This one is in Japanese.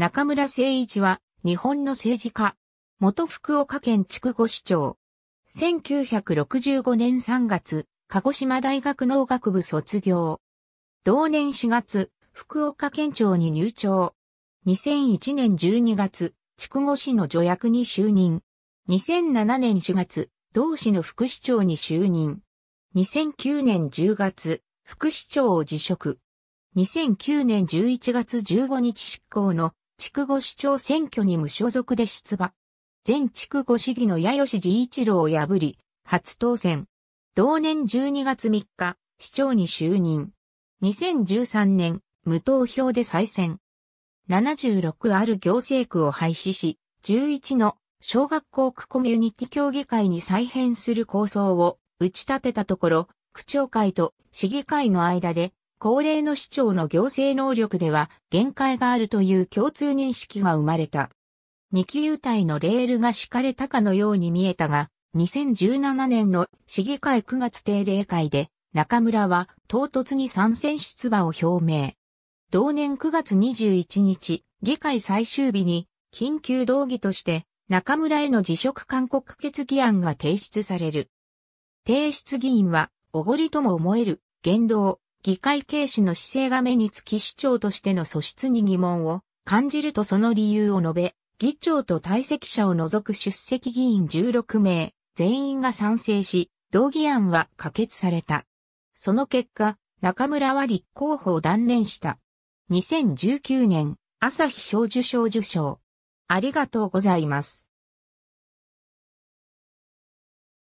中村誠一は、日本の政治家。元福岡県筑後市長。1965年3月、鹿児島大学農学部卒業。同年4月、福岡県庁に入庁。2001年12月、筑後市の助役に就任。2007年4月、同市の副市長に就任。2009年10月、副市長を辞職。2009年11月15日執行の筑後市長選挙に無所属で出馬。前筑後市議の八吉治一郎を破り、初当選。同年12月3日、市長に就任。2013年、無投票で再選。76ある行政区を廃止し、11の小学校区コミュニティ協議会に再編する構想を打ち立てたところ、区長会と市議会の間で高齢の市長の行政能力では限界があるという共通認識が生まれた。二球体のレールが敷かれたかのように見えたが、2017年の市議会9月定例会で、中村は唐突に参戦出馬を表明。同年9月21日、議会最終日に、緊急動議として、中村への辞職勧告決議案が提出される。提出議員は、おごりとも思える、言動、議会軽視の姿勢が目につき市長としての素質に疑問を感じるとその理由を述べ、議長と退席者を除く出席議員16名、全員が賛成し、同議案は可決された。その結果、中村は立候補を断念した。2019年、朝日小受賞受賞。ありがとうございます。